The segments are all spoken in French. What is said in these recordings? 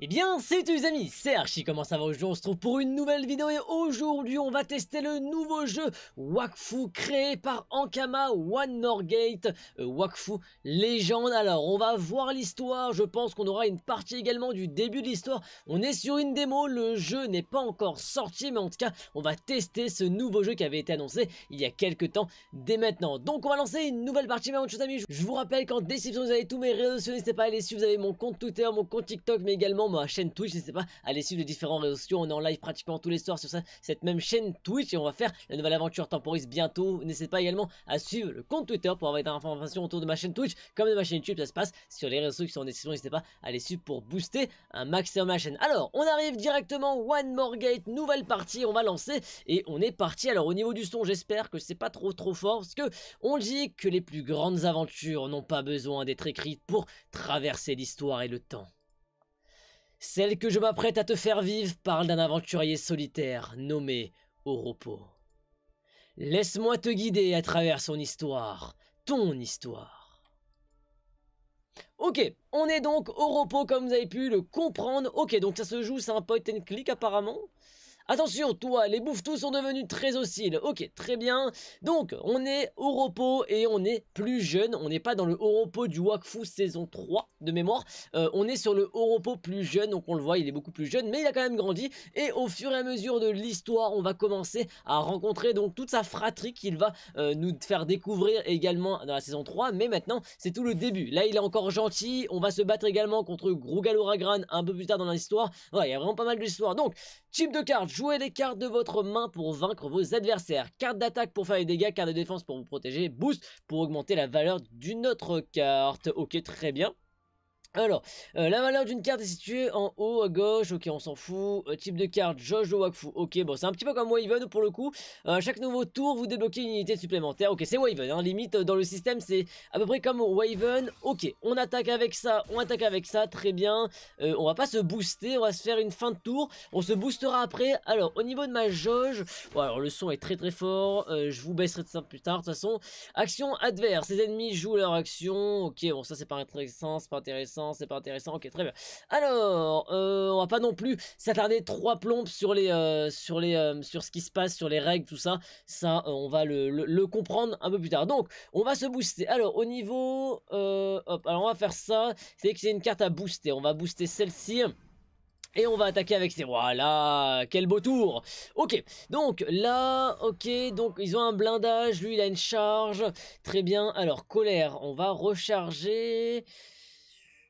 Eh bien, salut tous les amis, c'est Archie, comment ça va Aujourd'hui on se retrouve pour une nouvelle vidéo et aujourd'hui on va tester le nouveau jeu Wakfu créé par Ankama One Norgate Gate, euh, Wakfu Légende. Alors, on va voir l'histoire, je pense qu'on aura une partie également du début de l'histoire. On est sur une démo, le jeu n'est pas encore sorti mais en tout cas, on va tester ce nouveau jeu qui avait été annoncé il y a quelques temps dès maintenant. Donc on va lancer une nouvelle partie, mais avant les amis, je vous rappelle qu'en description vous avez tous mes réseaux sociaux, n'hésitez pas à aller suivre, vous avez mon compte Twitter, mon compte TikTok mais également ma chaîne Twitch, n'hésitez pas à aller suivre les différents réseaux sociaux, on est en live pratiquement tous les soirs sur cette même chaîne Twitch et on va faire la nouvelle aventure temporiste bientôt. N'hésitez pas également à suivre le compte Twitter pour avoir des informations autour de ma chaîne Twitch comme de ma chaîne YouTube, ça se passe sur les réseaux sociaux qui sont en description, n'hésitez pas à aller suivre pour booster un maximum la chaîne. Alors, on arrive directement One More Gate, nouvelle partie, on va lancer et on est parti. Alors au niveau du son, j'espère que c'est pas trop trop fort parce que on dit que les plus grandes aventures n'ont pas besoin d'être écrites pour traverser l'histoire et le temps. Celle que je m'apprête à te faire vivre parle d'un aventurier solitaire nommé Oropo. Laisse-moi te guider à travers son histoire, ton histoire. Ok, on est donc au repos comme vous avez pu le comprendre. Ok, donc ça se joue, c'est un point and click apparemment. Attention, toi, les bouffetous sont devenus très hostiles. Ok, très bien. Donc, on est au repos et on est plus jeune. On n'est pas dans le au repos du Wakfu saison 3 de mémoire. Euh, on est sur le au repos plus jeune. Donc, on le voit, il est beaucoup plus jeune, mais il a quand même grandi. Et au fur et à mesure de l'histoire, on va commencer à rencontrer donc toute sa fratrie qu'il va euh, nous faire découvrir également dans la saison 3. Mais maintenant, c'est tout le début. Là, il est encore gentil. On va se battre également contre Grugaloragran un peu plus tard dans l'histoire. Ouais, il y a vraiment pas mal d'histoire. Donc, type de carte, Jouez les cartes de votre main pour vaincre vos adversaires. Carte d'attaque pour faire des dégâts, carte de défense pour vous protéger, boost pour augmenter la valeur d'une autre carte. Ok, très bien. Alors, euh, la valeur d'une carte est située en haut à gauche, ok on s'en fout, euh, type de carte, jauge de Wakfu, ok bon c'est un petit peu comme Waven pour le coup, euh, chaque nouveau tour vous débloquez une unité supplémentaire, ok c'est Waven, hein. limite dans le système c'est à peu près comme Waven, ok on attaque avec ça, on attaque avec ça, très bien, on va pas se booster, on va se faire une fin de tour, on se boostera après, alors au niveau de ma jauge, bon, alors le son est très très fort, je vous baisserai de ça plus tard de toute façon, action adverse, les ennemis jouent leur action, ok bon ça c'est pas intéressant, c'est pas intéressant, c'est pas intéressant, ok, très bien. Alors, euh, on va pas non plus s'attarder trois plombes sur les, euh, sur les, euh, sur ce qui se passe, sur les règles, tout ça. Ça, on va le, comprendre un peu plus tard. Donc, on va se booster. Alors, au niveau, alors on va faire ça. C'est que a une carte à booster. On va booster celle-ci. Et on va attaquer avec ces... Voilà, quel beau tour Ok, donc là, ok, donc ils ont un blindage, lui il a une charge. Très bien, alors colère, on va recharger...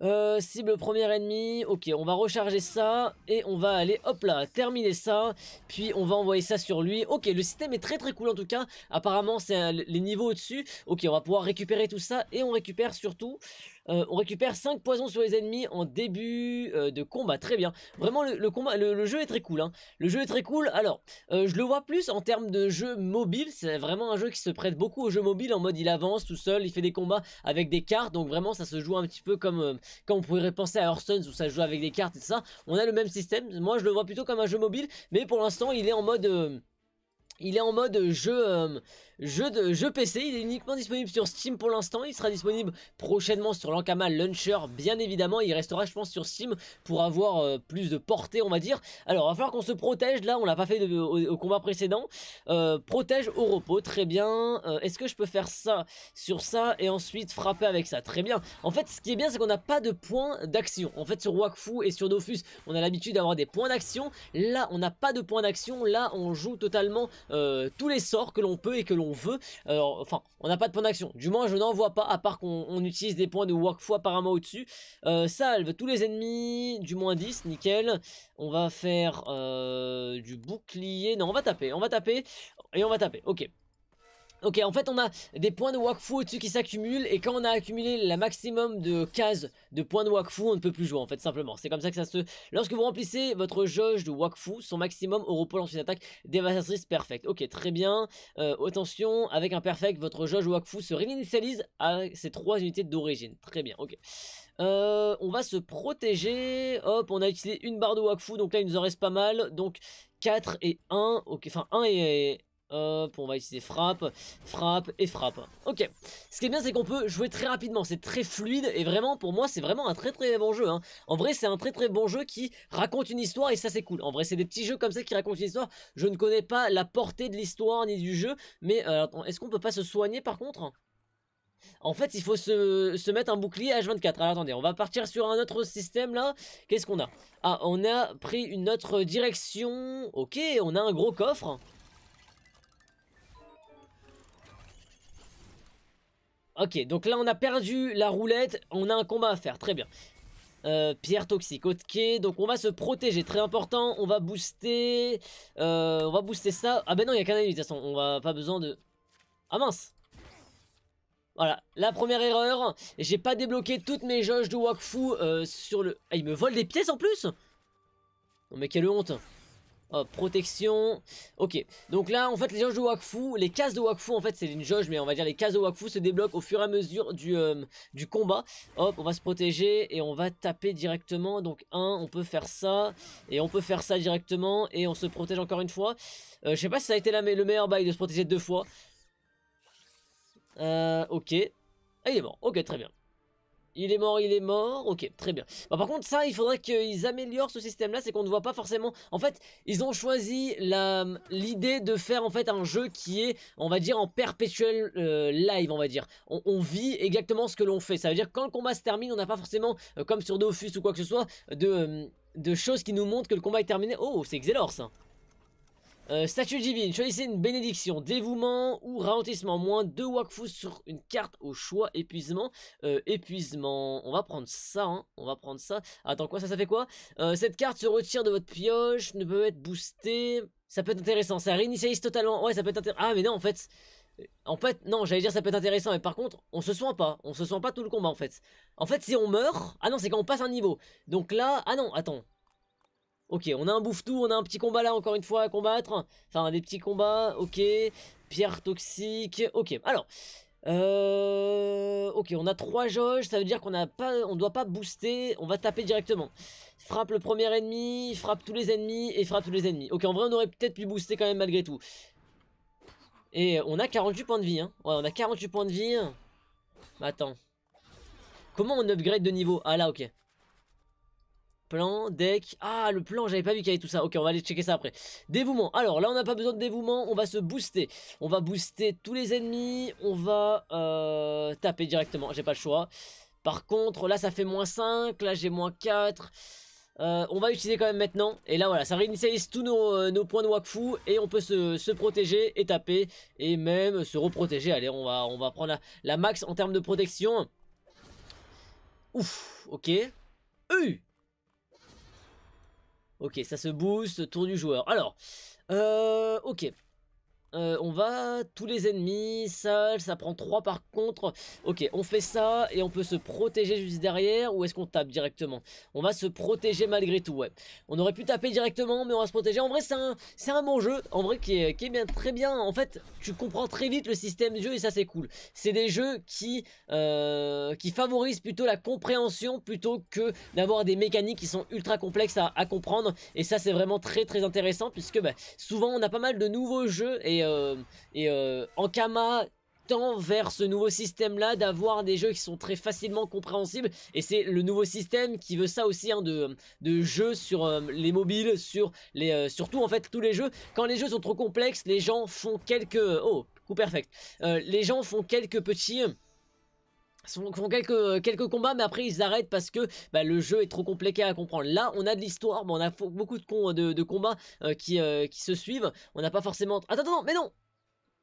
Euh, cible premier ennemi, ok, on va recharger ça, et on va aller, hop là, terminer ça, puis on va envoyer ça sur lui, ok, le système est très très cool en tout cas, apparemment c'est les niveaux au-dessus, ok, on va pouvoir récupérer tout ça, et on récupère surtout, euh, on récupère 5 poisons sur les ennemis en début euh, de combat. Très bien. Vraiment, le, combat, le, jeu est très cool. Hein. Le jeu est très cool. Alors, euh, je le vois plus en termes de jeu mobile. C'est vraiment un jeu qui se prête beaucoup au jeu mobile. En mode, il avance tout seul, il fait des combats avec des cartes. Donc vraiment, ça se joue un petit peu comme, quand on pourrait penser à Hearthstone où ça se joue avec des cartes et tout ça. On a le même système. Moi, je le vois plutôt comme un jeu mobile. Mais pour l'instant, il est en mode il est en mode jeu, jeu, PC. Il est uniquement disponible sur Steam pour l'instant. Il sera disponible prochainement sur l'Ankama Launcher, bien évidemment. Il restera, je pense, sur Steam pour avoir euh, plus de portée, on va dire. Alors, il va falloir qu'on se protège. Là, on l'a pas fait au, combat précédent. Euh, protège au repos, très bien. Euh, est-ce que je peux faire ça sur ça et ensuite frapper avec ça Très bien. En fait, ce qui est bien, c'est qu'on n'a pas de points d'action. En fait, sur Wakfu et sur Dofus, on a l'habitude d'avoir des points d'action. Là, on n'a pas de points d'action. Là, on joue totalement tous les sorts que l'on peut et que l'on on veut. Euh, enfin, on n'a pas de point d'action. Du moins, je n'en vois pas, à part qu'on utilise des points de workflow apparemment au-dessus. salve euh, tous les ennemis, du moins 10, nickel. On va faire euh, du bouclier. Non, on va taper, on va taper, et on va taper, ok. Ok, en fait, on a des points de Wakfu au-dessus qui s'accumulent, et quand on a accumulé la maximum de cases de points de Wakfu, on ne peut plus jouer, en fait, simplement. C'est comme ça que ça se... Lorsque vous remplissez votre jauge de Wakfu, son maximum au repos lance une attaque dévastatrice perfect. Ok, très bien. Euh, attention, avec un perfect, votre jauge Wakfu se réinitialise à ses trois unités d'origine. Très bien, ok. Euh, on va se protéger. Hop, on a utilisé une barre de Wakfu, donc là, il nous en reste pas mal. Donc, 4 et 1, ok, enfin 1 et, Hop, on va utiliser frappe, frappe et frappe. Ok. Ce qui est bien, c'est qu'on peut jouer très rapidement. C'est très fluide et vraiment, pour moi, c'est vraiment un très très bon jeu. Hein. En vrai, c'est un très très bon jeu qui raconte une histoire et ça, c'est cool. En vrai, c'est des petits jeux comme ça qui racontent une histoire. Je ne connais pas la portée de l'histoire ni du jeu, mais euh, est-ce qu'on peut pas se soigner par contre en fait, il faut se, se, mettre un bouclier H24. Alors attendez, on va partir sur un autre système là. Qu'est-ce qu'on a Ah, on a pris une autre direction. Ok, on a un gros coffre. Ok, donc là on a perdu la roulette, on a un combat à faire, très bien. Euh, pierre toxique, ok, donc on va se protéger, très important, on va booster, euh, on va booster ça. Ah ben non, il n'y a qu'un ennemi de toute façon, on va pas besoin de... Ah mince Voilà, la première erreur, j'ai pas débloqué toutes mes jauges de Wakfu euh, sur le... Ah, il me vole des pièces en plus Non mais quelle honte protection. Ok, donc là, en fait, les jauges de Wakfu, les cases de Wakfu, en fait, c'est une jauge, mais on va dire les cases de Wakfu se débloquent au fur et à mesure du, euh, du combat. Hop, on va se protéger et on va taper directement. Donc, un, on peut faire ça, et on peut faire ça directement, et on se protège encore une fois. Euh, je sais pas si ça a été le meilleur bail de se protéger deux fois. Euh, ok. Ah, il est mort. Ok, très bien. Il est mort, il est mort. Ok, très bien. Bah, par contre, ça, il faudrait qu'ils améliorent ce système-là, c'est qu'on ne voit pas forcément. En fait, ils ont choisi l'idée de faire en fait un jeu qui est, on va dire, en perpétuel euh, live, on va dire. On, vit exactement ce que l'on fait. Ça veut dire que quand le combat se termine, on n'a pas forcément, euh, comme sur Dofus ou quoi que ce soit, euh, de, choses qui nous montrent que le combat est terminé. Oh, c'est Xelor ça. Hein. Euh, statue divine, choisissez une bénédiction, dévouement ou ralentissement, moins deux Wakfu sur une carte au choix, épuisement, euh, épuisement, on va prendre ça, hein. on va prendre ça, attends quoi, ça, ça fait quoi euh, Cette carte se retire de votre pioche, ne peut être boostée, ça peut être intéressant, ça réinitialise totalement, ouais ça peut être intéressant, ah mais non en fait, en fait non j'allais dire ça peut être intéressant, mais par contre on se soigne pas, on se soigne pas tout le combat en fait, en fait si on meurt, ah non c'est quand on passe un niveau, donc là, ah non attends, Ok, on a un bouffe-tout, on a un petit combat là encore une fois à combattre. Enfin, des petits combats, ok. Pierre toxique, ok. Alors, euh... ok, on a trois jauges, ça veut dire qu'on a pas, on doit pas booster, on va taper directement. Frappe le premier ennemi, frappe tous les ennemis et frappe tous les ennemis. Ok, en vrai, on aurait peut-être pu booster quand même malgré tout. Et on a 48 points de vie, hein. Ouais, on a 48 points de vie. Attends. Comment on upgrade de niveau Ah là, ok. Plan, deck. Ah, le plan, j'avais pas vu qu'il y avait tout ça. Ok, on va aller checker ça après. Dévouement. Alors là, on n'a pas besoin de dévouement. On va se booster. On va booster tous les ennemis. On va euh, taper directement. J'ai pas le choix. Par contre, là, ça fait moins 5. Là, j'ai moins 4. Euh, on va utiliser quand même maintenant. Et là, voilà, ça réinitialise tous nos, euh, points de Wakfu. Et on peut se, protéger et taper. Et même se reprotéger. Allez, on va, on va prendre la, max en termes de protection. Ouf, ok. Ok, ça se booste, tour du joueur. Alors, euh, ok. Euh, on va, tous les ennemis, Ça ça prend 3 par contre. Ok, on fait ça et on peut se protéger juste derrière ou est-ce qu'on tape directement On va se protéger malgré tout, ouais. On aurait pu taper directement mais on va se protéger. En vrai, c'est un, bon jeu, en vrai, qui est, bien, très bien. En fait, tu comprends très vite le système de jeu et ça, c'est cool. C'est des jeux qui, euh, qui favorisent plutôt la compréhension plutôt que d'avoir des mécaniques qui sont ultra complexes à, comprendre. Et ça, c'est vraiment très très intéressant puisque bah, souvent, on a pas mal de nouveaux jeux et et, euh, et euh, Ankama tend vers ce nouveau système là d'avoir des jeux qui sont très facilement compréhensibles et c'est le nouveau système qui veut ça aussi hein, de, de jeux sur euh, les mobiles sur les surtout en fait tous les jeux quand les jeux sont trop complexes les gens font quelques oh coup perfect les gens font quelques petits font quelques, quelques combats, mais après ils arrêtent parce que bah, le jeu est trop compliqué à comprendre. Là, on a de l'histoire, mais on a beaucoup de, de combats euh, euh, qui, se suivent. On n'a pas forcément... Attends, attends, mais non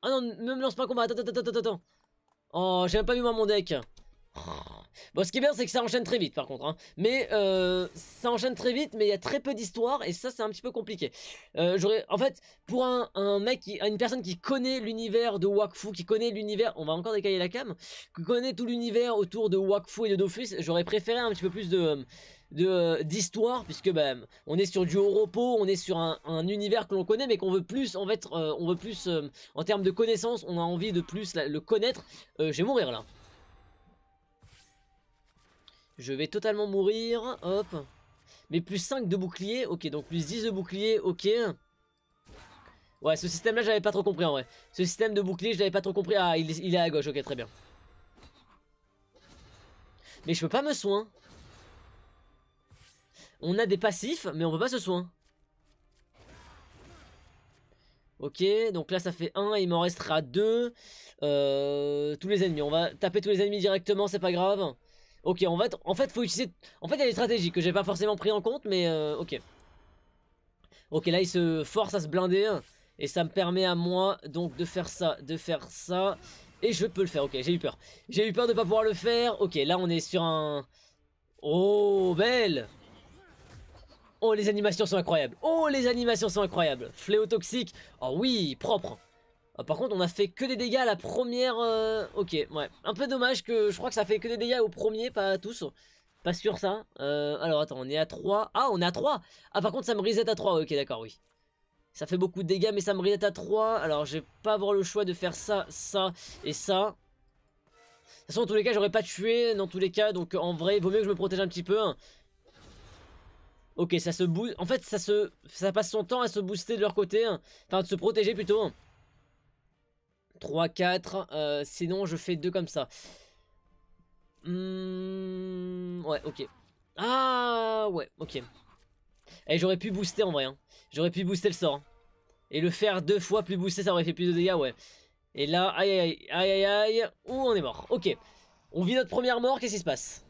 Ah non, ne me lance pas un combat, attends, attends, attends, attends. Oh, j'ai même pas vu moi mon deck. Ah. Bon, ce qui est bien, c'est que ça enchaîne très vite, par contre. Hein. Mais euh, ça enchaîne très vite, mais il y a très peu d'histoire, et ça, c'est un petit peu compliqué. Euh, j'aurais, en fait, pour un, mec, une personne qui connaît l'univers de Wakfu, qui connaît l'univers, on va encore décaler la cam, qui connaît tout l'univers autour de Wakfu et de Dofus, j'aurais préféré un petit peu plus de d'histoire puisque bah, on est sur du haut repos on est sur un, univers que l'on connaît mais qu'on veut plus en euh, on veut plus en termes de connaissances on a envie de plus le connaître je vais mourir là je vais totalement mourir. Hop. Mais plus 5 de bouclier. Ok, donc plus 10 de bouclier. Ok. Ouais, ce système-là, j'avais pas trop compris en vrai. Ce système de bouclier, je pas trop compris. Ah, il, est à gauche. Ok, très bien. Mais je peux pas me soin. On a des passifs, mais on peut pas se soin. Ok, donc là ça fait 1, il m'en restera 2. Euh, tous les ennemis, on va taper tous les ennemis directement, c'est pas grave. Ok, on va en fait, faut utiliser. En fait, il y a des stratégies que j'ai pas forcément pris en compte, mais euh, ok. Ok, là, il se force à se blinder. Et ça me permet à moi, donc, de faire ça, de faire ça. Et je peux le faire, ok, j'ai eu peur. J'ai eu peur de ne pas pouvoir le faire. Ok, là, on est sur un. Oh, belle Oh, les animations sont incroyables. Oh, les animations sont incroyables. Fléau toxique. Oh oui, propre. Euh, par contre, on a fait que des dégâts à la première... Euh, ok, ouais. Un peu dommage que je crois que ça fait que des dégâts au premier, pas à tous. Pas sûr ça. Euh, alors, attends, on est à 3. Ah, on est à 3 Ah, par contre, ça me reset à 3. Ok, d'accord, oui. Ça fait beaucoup de dégâts, mais ça me reset à 3. Alors, je vais pas avoir le choix de faire ça, ça et ça. De toute façon, tous les cas, j'aurais pas tué, dans tous les cas. Donc, en vrai, il vaut mieux que je me protège un petit peu. Hein. Ok, ça se boost. En fait, ça se, ça passe son temps à se booster de leur côté. Hein. Enfin, de se protéger plutôt. Hein. 3, 4. Euh, sinon, je fais deux comme ça. Hmm, ouais, ok. Ah, ouais, ok. Et eh, j'aurais pu booster en vrai. Hein. J'aurais pu booster le sort. Hein. Et le faire deux fois plus booster, ça aurait fait plus de dégâts, ouais. Et là, aïe aïe aïe aïe aïe. Ouh, on est mort. Ok. On vit notre première mort, qu'est-ce qui se passe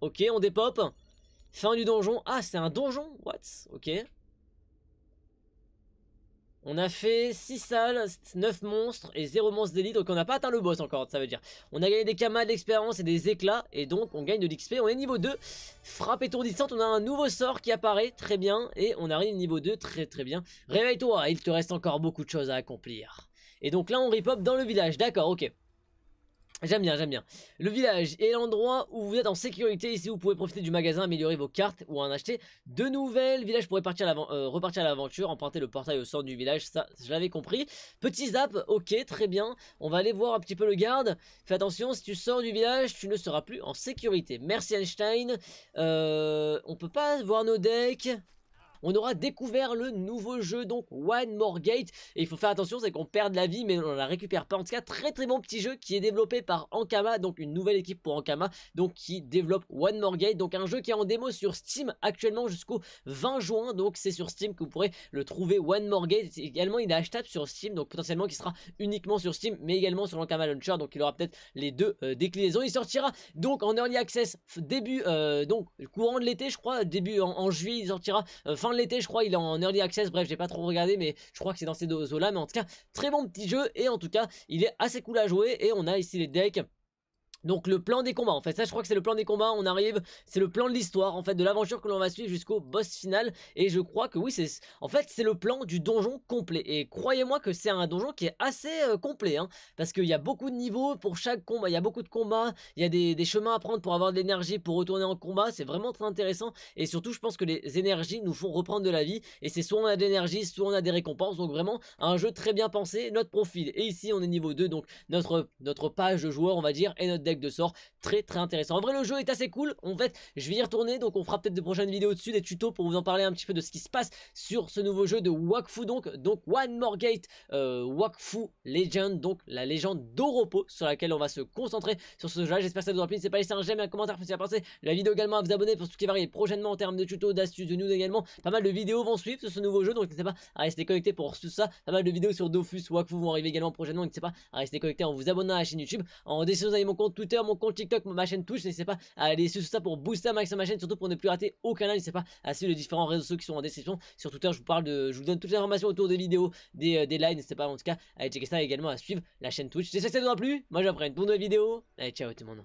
Ok, on dépop. Fin du donjon. Ah, c'est un donjon What Ok. On a fait 6 salles, 9 monstres et 0 monstres d'élite, donc on n'a pas atteint le boss encore, ça veut dire. On a gagné des kamas, d'expérience et des éclats, et donc on gagne de l'XP. On est niveau 2, frappe étourdissante, on a un nouveau sort qui apparaît, très bien, et on arrive niveau 2, très très bien. Réveille-toi, il te reste encore beaucoup de choses à accomplir. Et donc là on repop dans le village, d'accord, ok. J'aime bien, j'aime bien. Le village est l'endroit où vous êtes en sécurité. Ici, vous pouvez profiter du magasin, améliorer vos cartes ou en acheter de nouvelles. le Village pourrait partir à euh, repartir à l'aventure, emprunter le portail au centre du village. Ça, je l'avais compris. Petit zap, ok, très bien. On va aller voir un petit peu le garde. Fais attention, si tu sors du village, tu ne seras plus en sécurité. Merci Einstein. Euh, on peut pas voir nos decks on aura découvert le nouveau jeu, donc One More Gate. Et il faut faire attention, c'est qu'on perde la vie, mais on la récupère pas. En tout cas, très très bon petit jeu qui est développé par Ankama, donc une nouvelle équipe pour Ankama, donc qui développe One More Gate, donc un jeu qui est en démo sur Steam actuellement jusqu'au 20 juin. Donc c'est sur Steam que vous pourrez le trouver. One More Gate également, il est hashtag sur Steam, donc potentiellement qui sera uniquement sur Steam, mais également sur l'Ankama Launcher. Donc il aura peut-être les deux euh, déclinaisons. Il sortira donc en early access début, euh, donc courant de l'été, je crois, début en, juillet, il sortira euh, fin l'été, je crois. Il est en early access. Bref, j'ai pas trop regardé, mais je crois que c'est dans ces deux eaux là. Mais en tout cas, très bon petit jeu. Et en tout cas, il est assez cool à jouer. Et on a ici les decks. Donc le plan des combats en fait, ça je crois que c'est le plan des combats, on arrive, c'est le plan de l'histoire en fait, de l'aventure que l'on va suivre jusqu'au boss final et je crois que oui c'est, en fait c'est le plan du donjon complet et croyez-moi que c'est un donjon qui est assez euh, complet hein. parce qu'il y a beaucoup de niveaux pour chaque combat, il y a beaucoup de combats, il y a des, chemins à prendre pour avoir de l'énergie, pour retourner en combat, c'est vraiment très intéressant et surtout je pense que les énergies nous font reprendre de la vie et c'est soit on a de l'énergie, soit on a des récompenses, donc vraiment un jeu très bien pensé, notre profil et ici on est niveau 2 donc notre, notre page de joueur on va dire et notre de sort très très intéressant. En vrai le jeu est assez cool, en fait je vais y retourner donc on fera peut-être de prochaines vidéos dessus, des tutos pour vous en parler un petit peu de ce qui se passe sur ce nouveau jeu de Wakfu donc, donc One More Gate euh, Wakfu Legend, donc la légende d'Oropo sur laquelle on va se concentrer sur ce jeu j'espère que ça vous a plu, n'hésitez pas à laisser un j'aime un commentaire pour ce la vidéo également à vous abonner pour ce qui va arriver prochainement en termes de tutos, d'astuces, de nous également, pas mal de vidéos vont suivre sur ce nouveau jeu donc n'hésitez pas à rester connecté pour tout ça, pas mal de vidéos sur Dofus, Wakfu vont arriver également prochainement, n'hésitez pas à rester connecté en vous abonnant à la chaîne YouTube, en décision d'aller mon compte mon compte TikTok, ma chaîne Twitch. N'hésitez pas à ah, aller sur ça pour booster un maximum ma chaîne, surtout pour ne plus rater aucun live. N'hésitez pas à ah, suivre les différents réseaux sociaux qui sont en description. Sur Twitter, je vous parle de, je vous donne toutes les informations autour des vidéos, des, lives. Euh, N'hésitez pas en tout cas à aller checker ça et également à suivre la chaîne Twitch. J'espère que ça vous aura plu. Moi, j'apprends une bonne vidéo. Allez, ciao tout le monde.